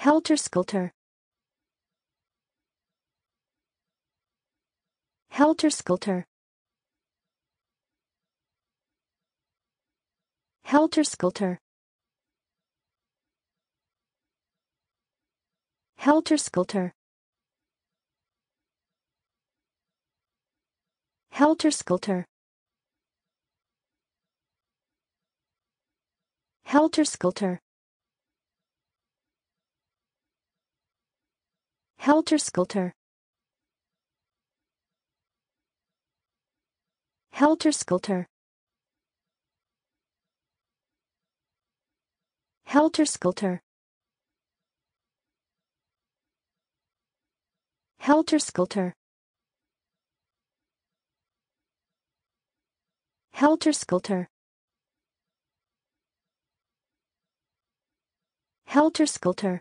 Helter Skelter Helter Skelter Helter Skelter Helter Skelter Helter Skelter Helter Skelter Helter Skelter Helter Skelter Helter Skelter Helter Skelter Helter Skelter Helter Skelter